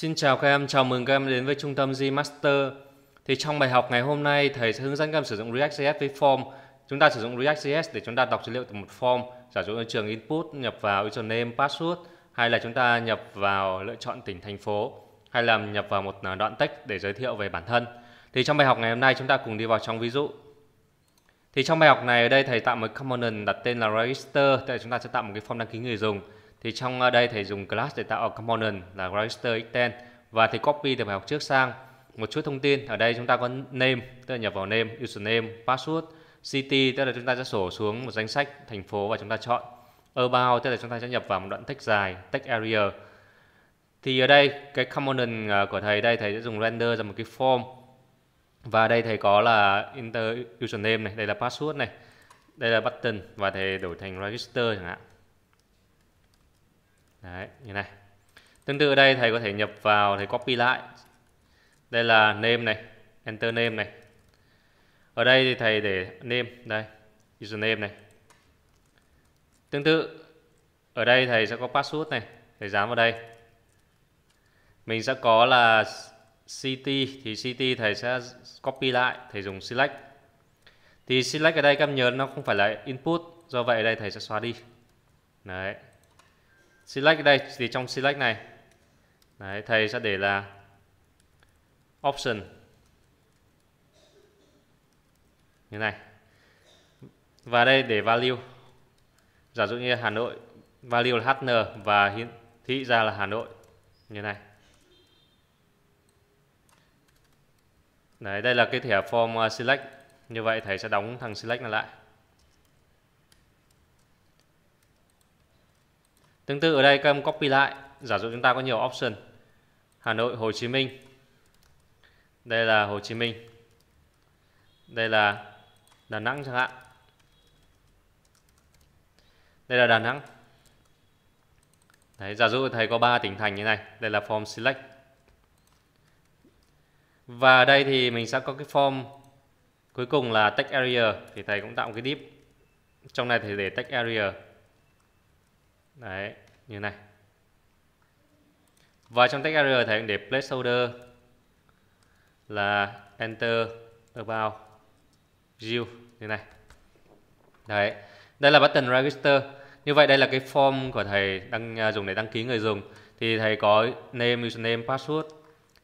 Xin chào các em, chào mừng các em đến với trung tâm G-Master Thì trong bài học ngày hôm nay, thầy sẽ hướng dẫn các em sử dụng React.js với form Chúng ta sử dụng React.js để chúng ta đọc dữ liệu từ một form Giả dụ như trường input, nhập vào username, password Hay là chúng ta nhập vào lựa chọn tỉnh, thành phố Hay là nhập vào một à, đoạn text để giới thiệu về bản thân Thì trong bài học ngày hôm nay chúng ta cùng đi vào trong ví dụ Thì trong bài học này ở đây thầy tạo một component đặt tên là Register Tại chúng ta sẽ tạo một cái form đăng ký người dùng thì trong ờ, đây thầy dùng class để tạo component là register extend và thầy copy từ bài học trước sang một chút thông tin ở đây chúng ta có name tức là nhập vào name username password city tức là chúng ta sẽ sổ xuống một danh sách thành phố và chúng ta chọn about tức là chúng ta sẽ nhập vào một đoạn text dài text area thì ở đây cái component ờ, của thầy đây thầy sẽ dùng render ra một cái form và đây thầy có là enter username này đây là password này đây là button và thầy đổi thành register chẳng hạn Đấy, như này. Tương tự ở đây thầy có thể nhập vào thầy copy lại. Đây là name này, enter name này. Ở đây thì thầy để name đây, username này. Tương tự ở đây thầy sẽ có password này, thầy dán vào đây. Mình sẽ có là CT thì CT thầy sẽ copy lại, thầy dùng select. Thì select ở đây các em nhớ nó không phải là input, do vậy ở đây thầy sẽ xóa đi. Đấy, select đây thì trong select này đấy, thầy sẽ để là option như này và đây để value giả dụ như Hà Nội value là HN và hiển thị ra là Hà Nội như này Đấy, đây là cái thẻ form uh, select như vậy thầy sẽ đóng thằng select này lại Tương tự ở đây các em copy lại, giả dụ chúng ta có nhiều option. Hà Nội, Hồ Chí Minh. Đây là Hồ Chí Minh. Đây là Đà Nẵng chẳng hạn. Đây là Đà Nẵng. Đấy, giả dụ thầy có 3 tỉnh thành như này, đây là form select. Và đây thì mình sẽ có cái form cuối cùng là text area thì thầy cũng tạo một cái deep Trong này thì để text area đấy như này và trong text error thầy để placeholder là enter about view như này đấy đây là button register như vậy đây là cái form của thầy đang à, dùng để đăng ký người dùng thì thầy có name username password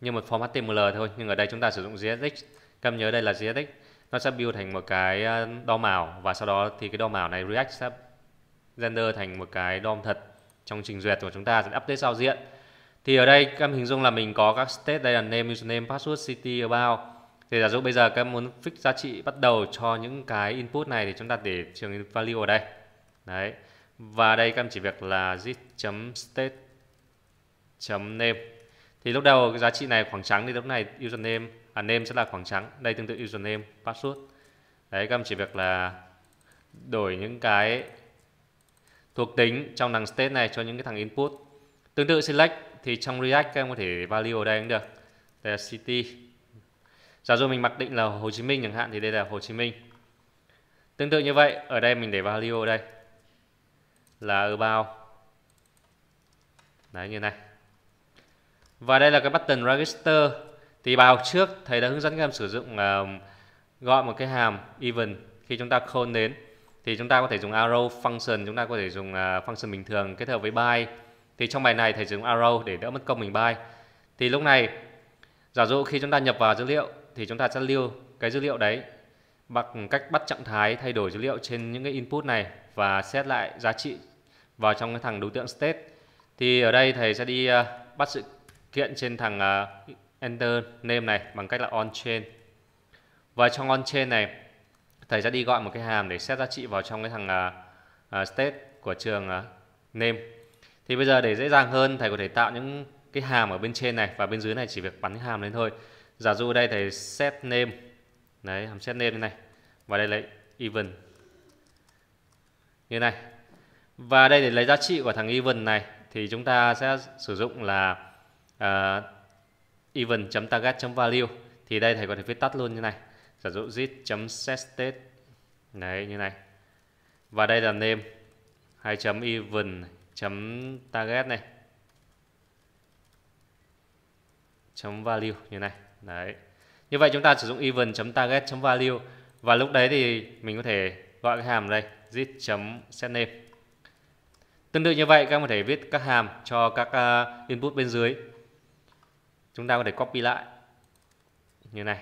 như một form html thôi nhưng ở đây chúng ta sử dụng jsx các nhớ đây là jsx nó sẽ build thành một cái à, đo màu và sau đó thì cái đo màu này react sẽ render thành một cái DOM thật trong trình duyệt của chúng ta sẽ update giao diện thì ở đây các em hình dung là mình có các state đây là name username password city about thì giả dụ bây giờ các em muốn fix giá trị bắt đầu cho những cái input này thì chúng ta để trường value ở đây đấy và đây các em chỉ việc là git.state name thì lúc đầu cái giá trị này khoảng trắng thì lúc này username à name sẽ là khoảng trắng đây tương tự username password đấy các em chỉ việc là đổi những cái thuộc tính trong đằng state này cho những cái thằng input tương tự select thì trong react các em có thể value ở đây cũng được đây là city giả dụ mình mặc định là Hồ Chí Minh chẳng hạn thì đây là Hồ Chí Minh tương tự như vậy ở đây mình để value ở đây là about đấy như này và đây là cái button register thì bài học trước thầy đã hướng dẫn các em sử dụng uh, gọi một cái hàm even khi chúng ta call đến thì chúng ta có thể dùng arrow function chúng ta có thể dùng uh, function bình thường kết hợp với by thì trong bài này thầy dùng arrow để đỡ mất công mình by thì lúc này giả dụ khi chúng ta nhập vào dữ liệu thì chúng ta sẽ lưu cái dữ liệu đấy bằng cách bắt trạng thái thay đổi dữ liệu trên những cái input này và xét lại giá trị vào trong cái thằng đối tượng state thì ở đây thầy sẽ đi uh, bắt sự kiện trên thằng uh, enter name này bằng cách là on chain và trong on chain này thầy sẽ đi gọi một cái hàm để xét giá trị vào trong cái thằng uh, uh, state của trường uh, name thì bây giờ để dễ dàng hơn thầy có thể tạo những cái hàm ở bên trên này và bên dưới này chỉ việc bắn cái hàm lên thôi giả dụ đây thầy set name đấy hàm set name như này và đây lấy even như này và đây để lấy giá trị của thằng even này thì chúng ta sẽ sử dụng là uh, even.target.value thì đây thầy có thể viết tắt luôn như này giả dụ git setState đấy như này và đây là name hai chấm even chấm target này chấm value như này đấy như vậy chúng ta sử dụng even chấm target chấm value và lúc đấy thì mình có thể gọi cái hàm đây git chấm setName tương tự như vậy các em có thể viết các hàm cho các à, input bên dưới chúng ta có thể copy lại như này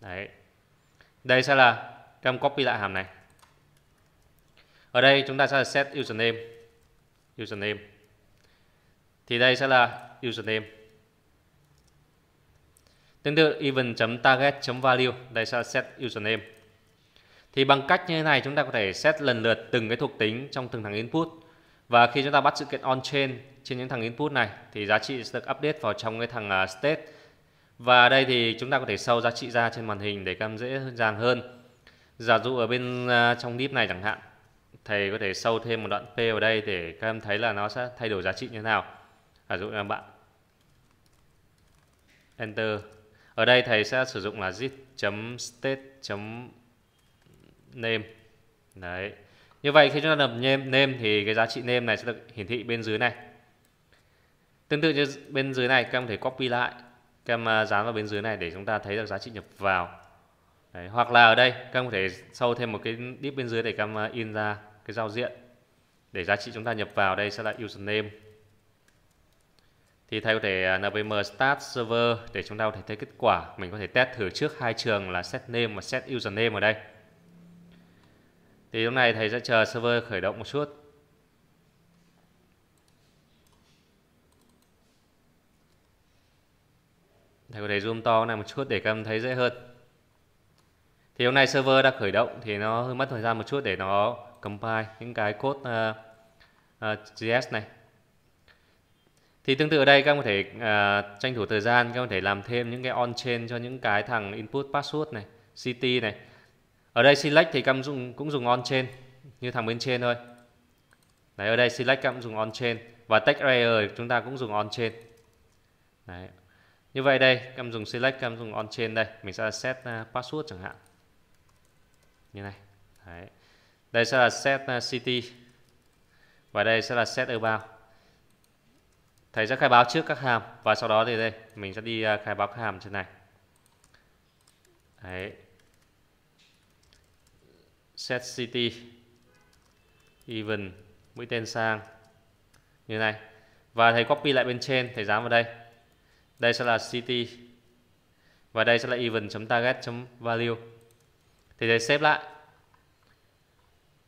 đấy đây sẽ là em copy lại hàm này ở đây chúng ta sẽ là set username username thì đây sẽ là username tương tự event.target.value đây sẽ là set username thì bằng cách như thế này chúng ta có thể set lần lượt từng cái thuộc tính trong từng thằng input và khi chúng ta bắt sự kiện on chain trên những thằng input này thì giá trị sẽ được update vào trong cái thằng à, state và đây thì chúng ta có thể sâu giá trị ra trên màn hình để cam dễ dàng hơn. Giả dụ ở bên à, trong clip này chẳng hạn, thầy có thể sâu thêm một đoạn P vào đây để các em thấy là nó sẽ thay đổi giá trị như thế nào. Giả dụ là bạn Enter. Ở đây thầy sẽ sử dụng là git.state.name. Đấy. Như vậy khi chúng ta nhập name, name thì cái giá trị name này sẽ được hiển thị bên dưới này. Tương tự như bên dưới này các em có thể copy lại các em à, dán vào bên dưới này để chúng ta thấy được giá trị nhập vào Đấy, hoặc là ở đây các em có thể sâu thêm một cái đít bên dưới để các em à, in ra cái giao diện để giá trị chúng ta nhập vào đây sẽ là username thì thầy có thể à, npm start server để chúng ta có thể thấy kết quả mình có thể test thử trước hai trường là set name và set username ở đây thì lúc này thầy sẽ chờ server khởi động một chút thầy có thể zoom to này một chút để các em thấy dễ hơn thì hôm nay server đã khởi động thì nó hơi mất thời gian một chút để nó compile những cái code uh, ờ, uh, ờ, JS này thì tương tự ở đây các em có thể uh, tranh thủ thời gian các em có thể làm thêm những cái on chain cho những cái thằng input password này ct này ở đây select thì các em dùng cũng dùng on chain như thằng bên trên thôi đấy ở đây select các em dùng on chain và text layer chúng ta cũng dùng on chain như vậy đây em dùng select em dùng on trên đây mình sẽ set à, password chẳng hạn như này Đấy. đây sẽ là set à, city và đây sẽ là set about thầy sẽ khai báo trước các hàm và sau đó thì đây mình sẽ đi à, khai báo các hàm trên này Đấy. set city even mũi tên sang như này và thầy copy lại bên trên thầy dán vào đây đây sẽ là city và đây sẽ là event target value thì thầy xếp lại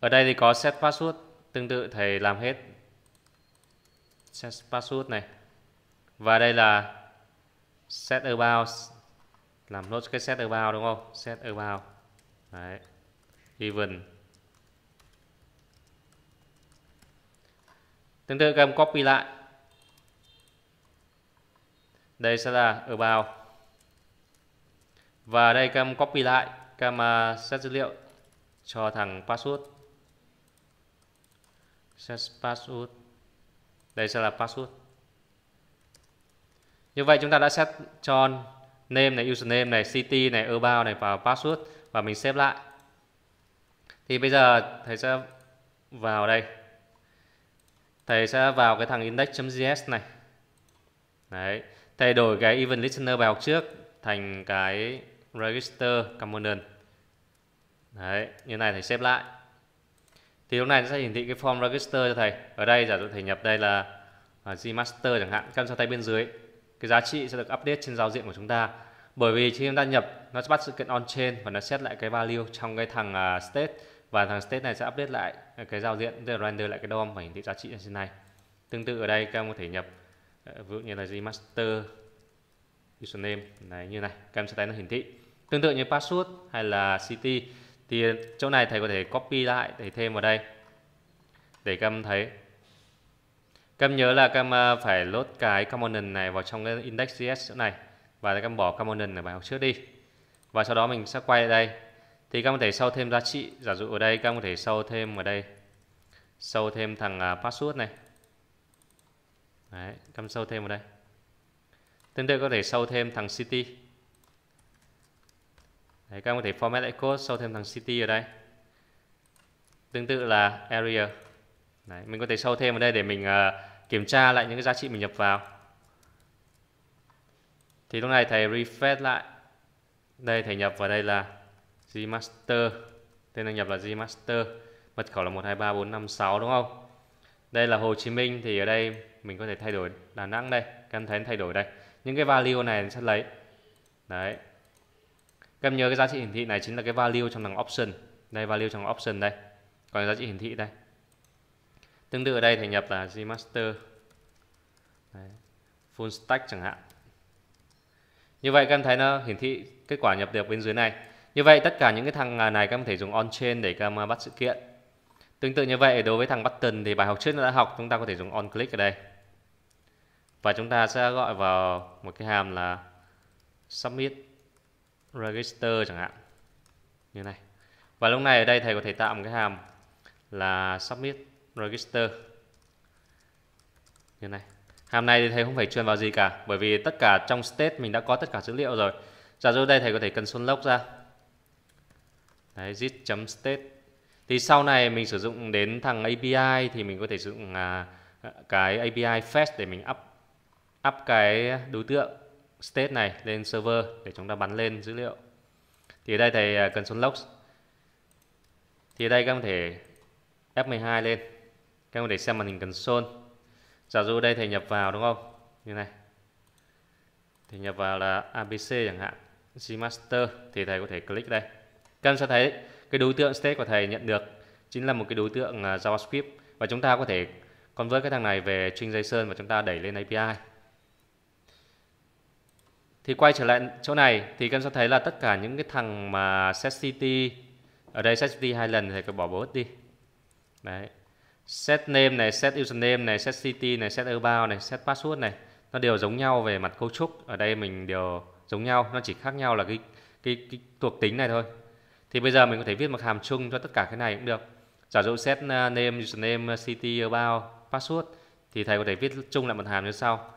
ở đây thì có set password tương tự thầy làm hết set password này và đây là set about làm nốt cái set about đúng không set about Đấy. even tương tự các em copy lại đây sẽ là ở bào và đây cam copy lại cam uh, set dữ liệu cho thằng password set password đây sẽ là password như vậy chúng ta đã set cho name này username này city này about này vào password và mình xếp lại thì bây giờ thầy sẽ vào đây thầy sẽ vào cái thằng index.js này đấy thay đổi cái event listener bài học trước thành cái register component đấy như này thầy xếp lại thì lúc này nó sẽ hiển thị cái form register cho thầy ở đây giả dụ thầy nhập đây là à, gmaster chẳng hạn căn sao tay bên dưới cái giá trị sẽ được update trên giao diện của chúng ta bởi vì khi chúng ta nhập nó sẽ bắt sự kiện on chain và nó xét lại cái value trong cái thằng à, state và thằng state này sẽ update lại cái giao diện để render lại cái DOM và hiển thị giá trị ở trên này tương tự ở đây các em có thể nhập Ờ, ví dụ như là gì master username này như này các em sẽ thấy nó hiển thị tương tự như password hay là city thì chỗ này thầy có thể copy lại để thêm vào đây để các em thấy các em nhớ là các em ờ, phải lốt cái component này vào trong cái index.js chỗ này và các em bỏ component này vào trước đi và sau đó mình sẽ quay ở đây thì các em có thể sâu thêm giá trị giả dụ ở đây các em có thể sâu thêm ở đây sâu thêm thằng ờ, password này Đấy, cắm sâu thêm vào đây. Tương tự có thể sâu thêm thằng city. Đấy, các em có thể format lại code sâu thêm thằng city ở đây. Tương tự là area. Đấy, mình có thể sâu thêm vào đây để mình uh, kiểm tra lại những cái giá trị mình nhập vào. Thì lúc này thầy refresh lại. Đây thầy nhập vào đây là gmaster. Tên đăng nhập là gmaster. Mật khẩu là 123456 đúng không? Đây là Hồ Chí Minh thì ở đây mình có thể thay đổi Đà Nẵng đây các em thấy thay đổi đây những cái value này sẽ lấy đấy các em nhớ cái giá trị hiển thị này chính là cái value trong đằng option đây value trong option đây còn giá trị hiển thị đây tương tự ở đây thì nhập là gmaster đấy. full stack chẳng hạn như vậy các em thấy nó hiển thị kết quả nhập được bên dưới này như vậy tất cả những cái thằng à, này các em có thể dùng on chain để các em à, bắt sự kiện tương tự như vậy đối với thằng button thì bài học trước đã học chúng ta có thể dùng on click ở đây và chúng ta sẽ gọi vào một cái hàm là submit register chẳng hạn như này và lúc này ở đây thầy có thể tạo một cái hàm là submit register như này hàm này thì thầy không phải truyền vào gì cả bởi vì tất cả trong state mình đã có tất cả dữ liệu rồi giả dụ đây thầy có thể cần xôn lốc ra đấy git state thì sau này mình sử dụng đến thằng API thì mình có thể sử dụng à, cái API fetch để mình up up cái đối tượng state này lên server để chúng ta bắn lên dữ liệu thì ở đây thầy à, cần số logs thì ở đây các em có thể F12 lên các em có thể xem màn hình console giả dụ đây thầy nhập vào đúng không như này thì nhập vào là ABC chẳng hạn Gmaster thì thầy có thể click đây các em sẽ thấy cái đối tượng state của thầy nhận được chính là một cái đối tượng à, JavaScript và chúng ta có thể convert cái thằng này về string JSON và chúng ta đẩy lên API thì quay trở lại chỗ này thì các em sẽ thấy là tất cả những cái thằng mà set city ở đây set city hai lần thì các bỏ bớt đi đấy set name này set username này set city này set about này set password này nó đều giống nhau về mặt cấu trúc ở đây mình đều giống nhau nó chỉ khác nhau là cái cái, cái thuộc tính này thôi thì bây giờ mình có thể viết một hàm chung cho tất cả cái này cũng được giả dụ set à, name username city about password thì thầy có thể viết chung lại một hàm như sau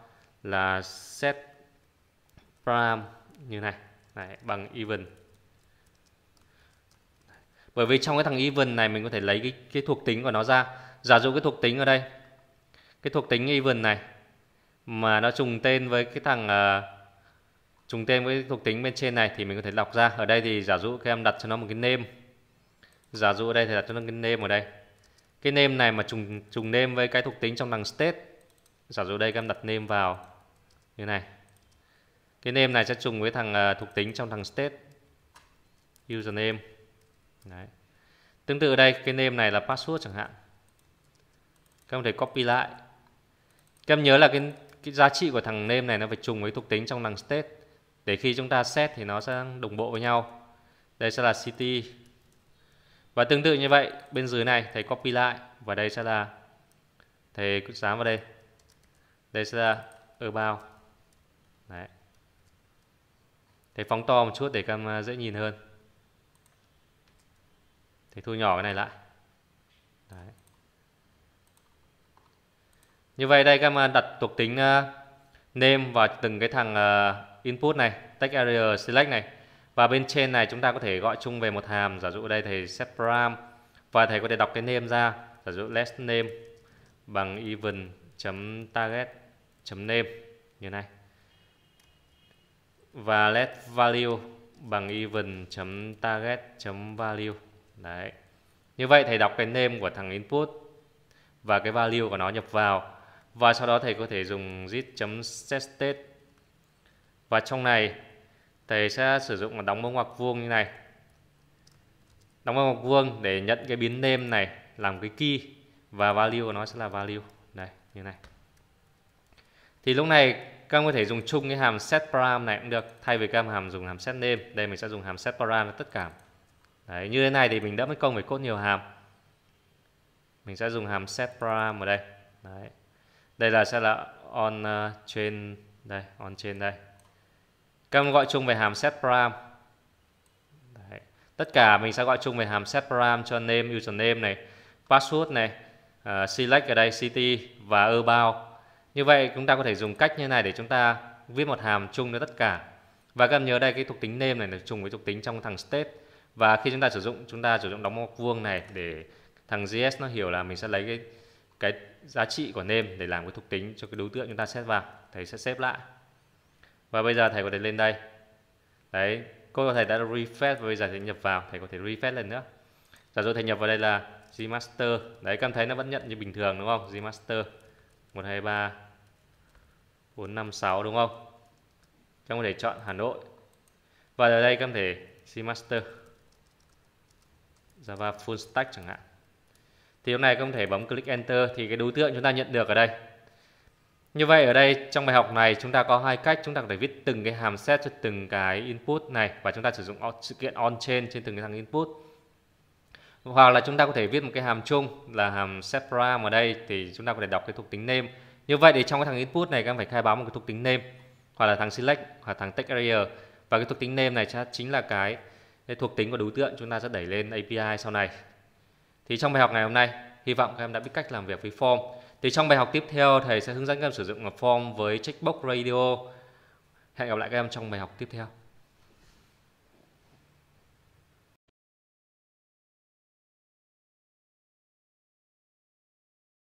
là set from như này này bằng even bởi vì trong cái thằng even này mình có thể lấy cái, cái thuộc tính của nó ra giả dụ cái thuộc tính ở đây cái thuộc tính even này mà nó trùng tên với cái thằng uh, trùng tên với thuộc tính bên trên này thì mình có thể đọc ra ở đây thì giả dụ các em đặt cho nó một cái name giả dụ ở đây thì đặt cho nó cái name ở đây cái name này mà trùng trùng name với cái thuộc tính trong thằng state giả dụ đây các em đặt name vào như này cái name này sẽ trùng với thằng à, thuộc tính trong thằng state username Đấy. tương tự ở đây cái name này là password chẳng hạn các em thể copy lại các em nhớ là cái cái giá trị của thằng name này nó phải trùng với thuộc tính trong thằng state để khi chúng ta set thì nó sẽ đồng bộ với nhau đây sẽ là city và tương tự như vậy bên dưới này thầy copy lại và đây sẽ là thầy dán vào đây đây sẽ là about Đấy. Thầy phóng to một chút để cam à, dễ nhìn hơn. Thầy thu nhỏ cái này lại. Đấy. Như vậy đây các em à, đặt thuộc tính à, name và từng cái thằng input này, text area select này. Và bên trên này chúng ta có thể gọi chung về một hàm, giả dụ đây thầy set param và thầy có thể đọc cái name ra, giả dụ less name bằng even.target.name như này và let value bằng even.target.value. Đấy. Như vậy thầy đọc cái name của thằng input và cái value của nó nhập vào và sau đó thầy có thể dùng git.setState và trong này thầy sẽ sử dụng là đóng mẫu ngoặc vuông như này. Đóng mẫu ngoặc vuông để nhận cái biến name này làm cái key và value của nó sẽ là value đây như này. Thì lúc này các em có thể dùng chung cái hàm set param này cũng được thay vì các em hàm dùng hàm set name đây mình sẽ dùng hàm set param tất cả Đấy, như thế này thì mình đã mất công phải cốt nhiều hàm mình sẽ dùng hàm set param ở đây Đấy. đây là sẽ là on uh, ờ, trên đây on trên đây các em gọi chung về hàm set param Đấy. tất cả mình sẽ gọi chung về hàm set param cho name username này password này uh, select ở đây city và about như vậy chúng ta có thể dùng cách như này để chúng ta viết một hàm chung cho tất cả. Và các em nhớ đây cái thuộc tính name này là trùng với thuộc tính trong thằng state. Và khi chúng ta sử dụng chúng ta sử dụng đóng ngoặc vuông này để thằng JS nó hiểu là mình sẽ lấy cái cái giá trị của name để làm cái thuộc tính cho cái đối tượng chúng ta xét vào. Thầy sẽ xếp lại. Và bây giờ thầy có thể lên đây. Đấy, cô có thể đã refresh và bây giờ thầy nhập vào, thầy có thể refresh lần nữa. Giả dụ thầy nhập vào đây là Gmaster. Đấy, cảm thấy nó vẫn nhận như bình thường đúng không? Gmaster 123 456 đúng không? Các em có thể chọn Hà Nội. Và ở đây các em thể C Java Full Stack chẳng hạn. Thì lúc này các em có thể bấm click Enter thì cái đối tượng chúng ta nhận được ở đây. Như vậy ở đây trong bài học này chúng ta có hai cách chúng ta có thể viết từng cái hàm set cho từng cái input này và chúng ta sử dụng sự kiện on chain trên từng cái thằng input. Hoặc là chúng ta có thể viết một cái hàm chung là hàm set param ở đây thì chúng ta có thể đọc cái thuộc tính name như vậy thì trong cái thằng input này các em phải khai báo một cái thuộc tính name hoặc là thằng select hoặc thằng text area và cái thuộc tính name này chính là cái, cái thuộc tính của đối tượng chúng ta sẽ đẩy lên API sau này. Thì trong bài học ngày hôm nay hy vọng các em đã biết cách làm việc với form. Thì trong bài học tiếp theo thầy sẽ hướng dẫn các em sử dụng form với checkbox radio. Hẹn gặp lại các em trong bài học tiếp theo.